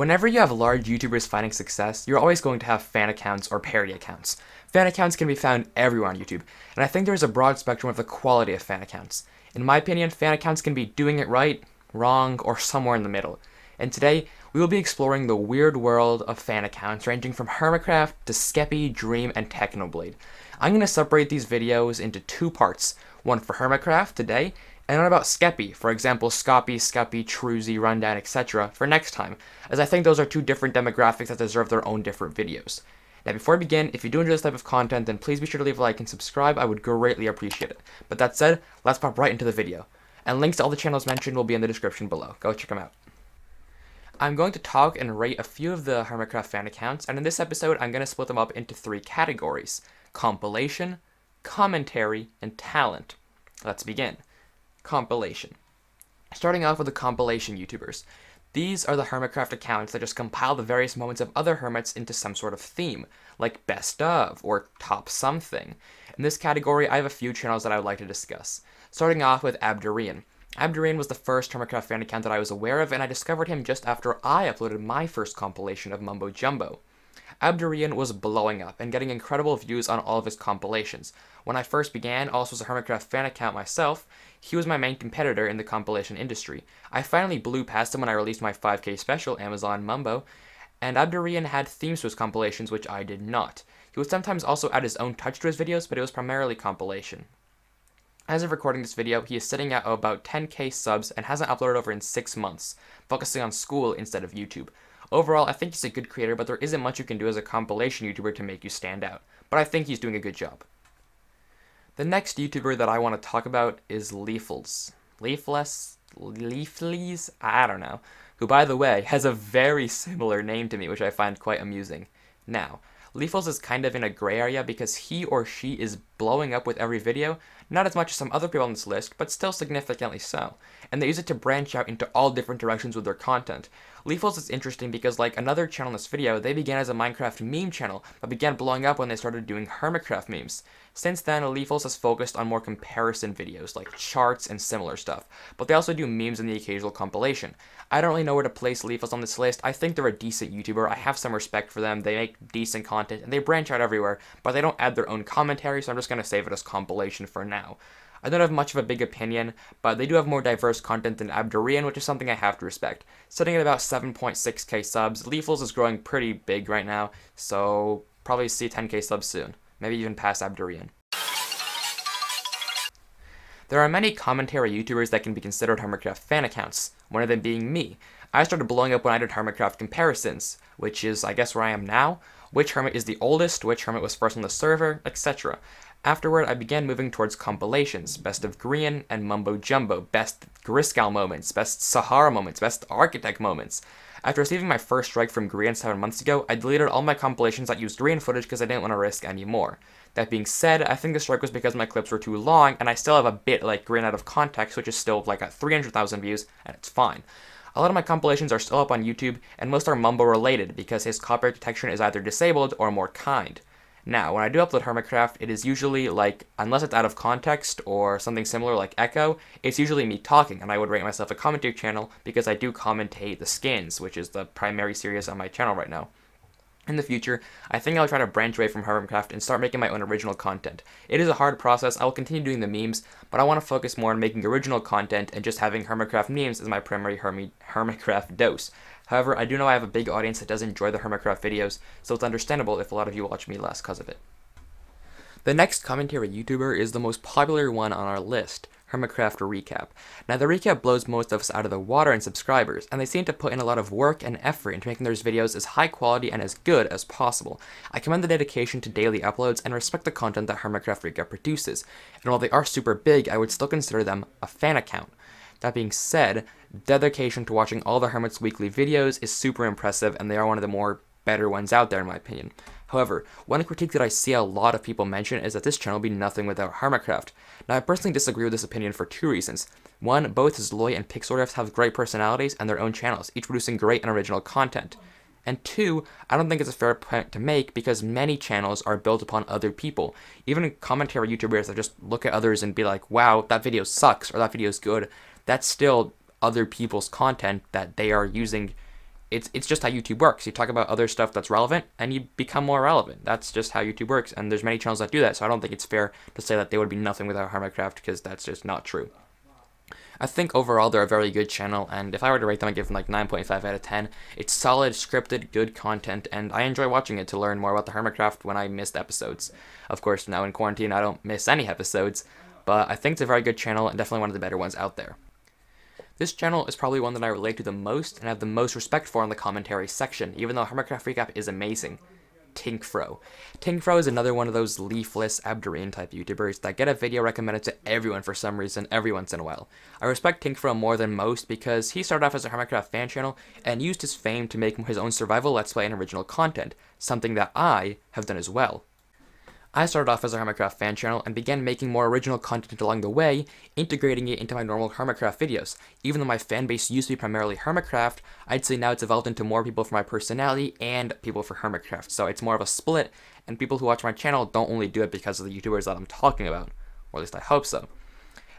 Whenever you have large YouTubers finding success, you're always going to have fan accounts or parody accounts. Fan accounts can be found everywhere on YouTube, and I think there is a broad spectrum of the quality of fan accounts. In my opinion, fan accounts can be doing it right, wrong, or somewhere in the middle. And today, we will be exploring the weird world of fan accounts ranging from Hermacraft to Skeppy, Dream, and Technoblade. I'm going to separate these videos into two parts, one for Hermacraft today, and what about Skeppy, for example, Scoppy, Skeppy, Truzy, Rundown, etc., for next time, as I think those are two different demographics that deserve their own different videos. Now before I begin, if you do enjoy this type of content, then please be sure to leave a like and subscribe, I would greatly appreciate it. But that said, let's pop right into the video. And links to all the channels mentioned will be in the description below, go check them out. I'm going to talk and rate a few of the Hermitcraft fan accounts, and in this episode I'm going to split them up into three categories, compilation, commentary, and talent. Let's begin compilation. Starting off with the compilation YouTubers. These are the Hermitcraft accounts that just compile the various moments of other hermits into some sort of theme, like best of or top something. In this category, I have a few channels that I would like to discuss. Starting off with Abdurian. Abdurian was the first Hermitcraft fan account that I was aware of, and I discovered him just after I uploaded my first compilation of Mumbo Jumbo. Abdurian was blowing up and getting incredible views on all of his compilations. When I first began, also as a Hermitcraft fan account myself, he was my main competitor in the compilation industry. I finally blew past him when I released my 5k special, Amazon Mumbo, and Abdurian had themes to his compilations which I did not. He would sometimes also add his own touch to his videos, but it was primarily compilation. As of recording this video, he is sitting at about 10k subs and hasn't uploaded over in 6 months, focusing on school instead of YouTube. Overall, I think he's a good creator, but there isn't much you can do as a compilation YouTuber to make you stand out. But I think he's doing a good job. The next YouTuber that I want to talk about is Leafles. Leafless? Leafles? I don't know. Who, by the way, has a very similar name to me, which I find quite amusing. Now, Leafles is kind of in a gray area because he or she is blowing up with every video, not as much as some other people on this list, but still significantly so, and they use it to branch out into all different directions with their content. Leafles is interesting because like another channel in this video, they began as a Minecraft meme channel, but began blowing up when they started doing Hermitcraft memes. Since then, Leafles has focused on more comparison videos, like charts and similar stuff, but they also do memes and the occasional compilation. I don't really know where to place Leafles on this list, I think they're a decent YouTuber, I have some respect for them, they make decent content, and they branch out everywhere, but they don't add their own commentary, so I'm just going to save it as compilation for now. I don't have much of a big opinion, but they do have more diverse content than Abdurian, which is something I have to respect. Sitting at about 7.6k subs, Lethals is growing pretty big right now, so probably see 10k subs soon, maybe even past Abdurian. There are many commentary YouTubers that can be considered Hermitcraft fan accounts, one of them being me. I started blowing up when I did Hermitcraft comparisons, which is, I guess, where I am now, which hermit is the oldest, which hermit was first on the server, etc. Afterward, I began moving towards compilations, best of Green and mumbo jumbo, best Griscal moments, best Sahara moments, best architect moments. After receiving my first strike from Green seven months ago, I deleted all my compilations that used Green footage because I didn't want to risk any more. That being said, I think the strike was because my clips were too long, and I still have a bit like Green out of context, which is still like at 300,000 views, and it's fine. A lot of my compilations are still up on YouTube, and most are mumbo related because his copyright detection is either disabled or more kind. Now, when I do upload Hermitcraft, it is usually like, unless it's out of context or something similar like Echo, it's usually me talking, and I would rate myself a commentary channel because I do commentate the skins, which is the primary series on my channel right now. In the future, I think I'll try to branch away from Hermitcraft and start making my own original content. It is a hard process, I will continue doing the memes, but I want to focus more on making original content and just having Hermitcraft memes as my primary Hermi Hermitcraft dose. However, I do know I have a big audience that does enjoy the Hermitcraft videos, so it's understandable if a lot of you watch me less because of it. The next commentary YouTuber is the most popular one on our list, Hermitcraft Recap. Now the recap blows most of us out of the water in subscribers, and they seem to put in a lot of work and effort into making their videos as high quality and as good as possible. I commend the dedication to daily uploads and respect the content that Hermitcraft Recap produces, and while they are super big, I would still consider them a fan account. That being said, dedication to watching all the Hermit's weekly videos is super impressive, and they are one of the more better ones out there in my opinion. However, one critique that I see a lot of people mention is that this channel would be nothing without Hermitcraft. Now I personally disagree with this opinion for two reasons. One, both Zloy and Pixelrefs have great personalities and their own channels, each producing great and original content. And two, I don't think it's a fair point to make because many channels are built upon other people. Even commentary YouTubers that just look at others and be like, wow, that video sucks, or that video is good, that's still other people's content that they are using. It's it's just how YouTube works. You talk about other stuff that's relevant and you become more relevant. That's just how YouTube works and there's many channels that do that. So I don't think it's fair to say that they would be nothing without Hermitcraft because that's just not true. I think overall they're a very good channel, and if I were to rate them, I'd give them like 9.5 out of 10. It's solid, scripted, good content, and I enjoy watching it to learn more about the Hermitcraft when I missed episodes. Of course, now in quarantine, I don't miss any episodes, but I think it's a very good channel and definitely one of the better ones out there. This channel is probably one that I relate to the most and have the most respect for in the commentary section, even though Hermitcraft Recap is amazing. Tinkfro. Tinkfro is another one of those leafless, abderine type YouTubers that get a video recommended to everyone for some reason every once in a while. I respect Tinkfro more than most because he started off as a Hermitcraft fan channel and used his fame to make his own survival let's play and original content, something that I have done as well. I started off as a Hermitcraft fan channel and began making more original content along the way, integrating it into my normal Hermitcraft videos. Even though my fanbase used to be primarily Hermitcraft, I'd say now it's evolved into more people for my personality and people for Hermitcraft, so it's more of a split, and people who watch my channel don't only do it because of the YouTubers that I'm talking about, or at least I hope so.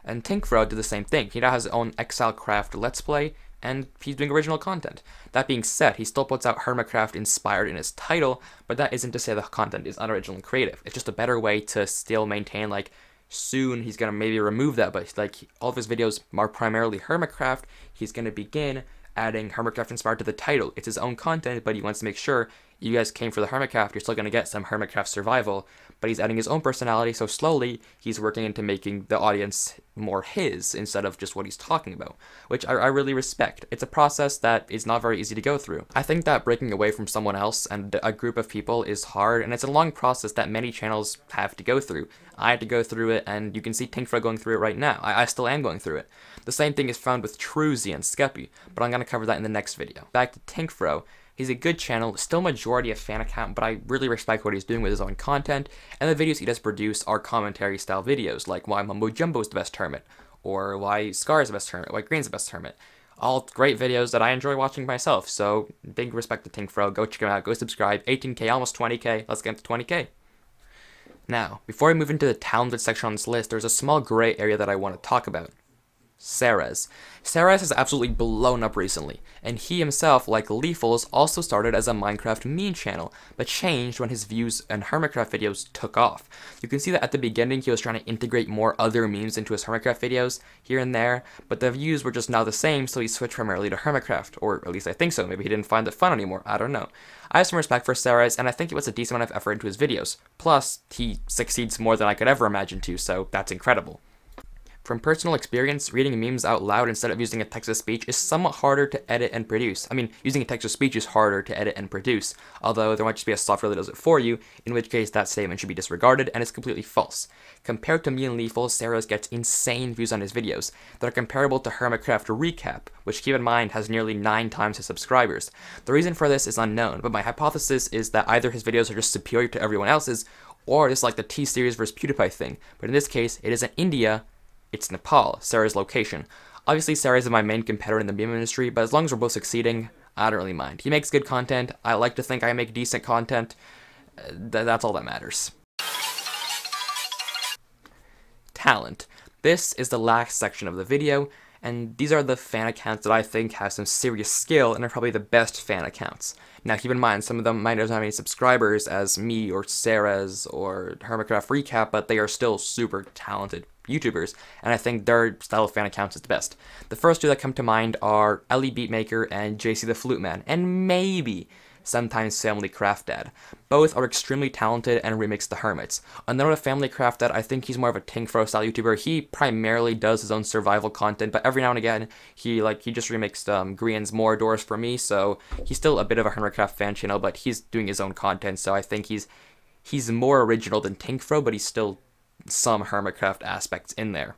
And Tinkfro did the same thing, he now has his own Exile Craft Let's Play, and he's doing original content. That being said, he still puts out Hermacraft inspired in his title, but that isn't to say the content is unoriginal and creative. It's just a better way to still maintain like soon he's gonna maybe remove that, but like all of his videos are primarily Hermacraft. He's gonna begin adding Hermacraft inspired to the title. It's his own content, but he wants to make sure you guys came for the Hermitcraft, you're still going to get some Hermitcraft survival, but he's adding his own personality, so slowly he's working into making the audience more his instead of just what he's talking about, which I, I really respect. It's a process that is not very easy to go through. I think that breaking away from someone else and a group of people is hard, and it's a long process that many channels have to go through. I had to go through it, and you can see Tinkfra going through it right now. I, I still am going through it. The same thing is found with Truzy and Skeppy, but I'm going to cover that in the next video. Back to Tinkfro, He's a good channel, still majority a fan account, but I really respect what he's doing with his own content, and the videos he does produce are commentary style videos, like why Mumbo Jumbo is the best tournament, or why Scar is the best tournament, why Green's the best tournament. All great videos that I enjoy watching myself, so big respect to Tinkfro, go check him out, go subscribe, 18k, almost 20k, let's get to 20k. Now, before I move into the talented section on this list, there's a small gray area that I want to talk about. Ceres. Ceres has absolutely blown up recently, and he himself, like Lethals, also started as a Minecraft meme channel, but changed when his views and Hermitcraft videos took off. You can see that at the beginning he was trying to integrate more other memes into his Hermitcraft videos, here and there, but the views were just not the same, so he switched primarily to Hermitcraft, or at least I think so, maybe he didn't find it fun anymore, I don't know. I have some respect for Ceres, and I think it was a decent amount of effort into his videos. Plus, he succeeds more than I could ever imagine to, so that's incredible. From personal experience, reading memes out loud instead of using a text to speech is somewhat harder to edit and produce. I mean, using a text to speech is harder to edit and produce, although there might just be a software that does it for you, in which case that statement should be disregarded and is completely false. Compared to me and Lethal, Sarah's gets insane views on his videos that are comparable to Hermitcraft Recap, which keep in mind has nearly 9 times his subscribers. The reason for this is unknown, but my hypothesis is that either his videos are just superior to everyone else's, or it's like the T-Series versus PewDiePie thing, but in this case, it is in India it's Nepal, Sarah's location. Obviously, Sarah is my main competitor in the meme industry, but as long as we're both succeeding, I don't really mind. He makes good content, I like to think I make decent content, Th that's all that matters. Talent. This is the last section of the video, and these are the fan accounts that I think have some serious skill and are probably the best fan accounts. Now keep in mind, some of them might not have any subscribers as me or Sarah's or Hermitcraft Recap, but they are still super talented YouTubers, and I think their style of fan accounts is the best. The first two that come to mind are Ellie Beatmaker and JC the Flute Man, and maybe, sometimes Family Both are extremely talented and remix the Hermits. Another Family I think he's more of a Tinkfro style YouTuber. He primarily does his own survival content, but every now and again, he like he just remixed um, More Doors for me, so he's still a bit of a Hermitcraft fan channel, but he's doing his own content, so I think he's he's more original than Tinkfro, but he's still some Hermitcraft aspects in there.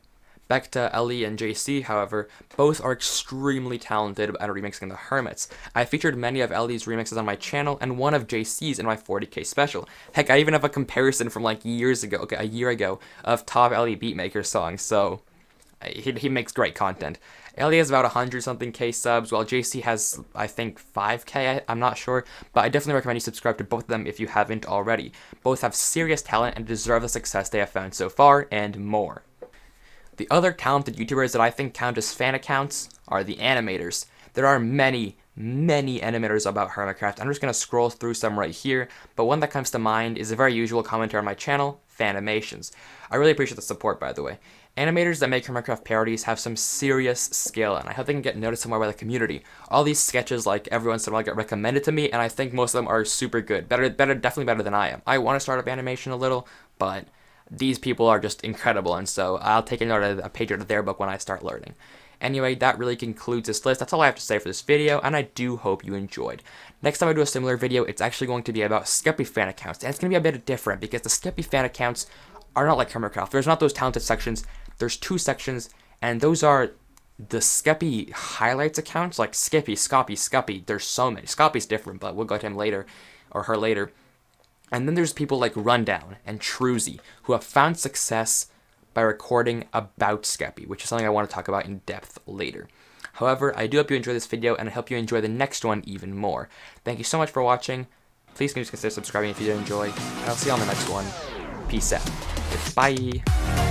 Becta, Ellie, and JC, however, both are extremely talented at remixing the Hermits. I featured many of Ellie's remixes on my channel and one of JC's in my 40k special. Heck, I even have a comparison from like years ago, okay, a year ago, of top Ellie beatmaker songs, so he, he makes great content. Ellie has about 100 something K subs, while JC has, I think, 5K, I, am not sure, but I definitely recommend you subscribe to both of them if you haven't already. Both have serious talent and deserve the success they have found so far, and more. The other talented YouTubers that I think count as fan accounts are the animators. There are many, many animators about Hermitcraft. I'm just going to scroll through some right here, but one that comes to mind is a very usual commenter on my channel, Fanimations. I really appreciate the support, by the way. Animators that make Hermitcraft parodies have some serious skill, and I hope they can get noticed more by the community. All these sketches, like, every once in a while get recommended to me, and I think most of them are super good. Better, better, definitely better than I am. I want to start up animation a little, but these people are just incredible. And so I'll take a, note a page out of their book when I start learning. Anyway, that really concludes this list. That's all I have to say for this video, and I do hope you enjoyed. Next time I do a similar video, it's actually going to be about Skeppy fan accounts, and it's going to be a bit different because the Skeppy fan accounts are not like Hermitcraft. There's not those talented sections. There's two sections, and those are the Skeppy highlights accounts, like Skippy, Scoppy, Scuppy. There's so many. Scoppy's different, but we'll go to him later, or her later. And then there's people like Rundown and Truzy who have found success by recording about Skeppy, which is something I want to talk about in depth later. However, I do hope you enjoy this video, and I hope you enjoy the next one even more. Thank you so much for watching. Please consider subscribing if you did enjoy, and I'll see you on the next one. Peace out. Bye.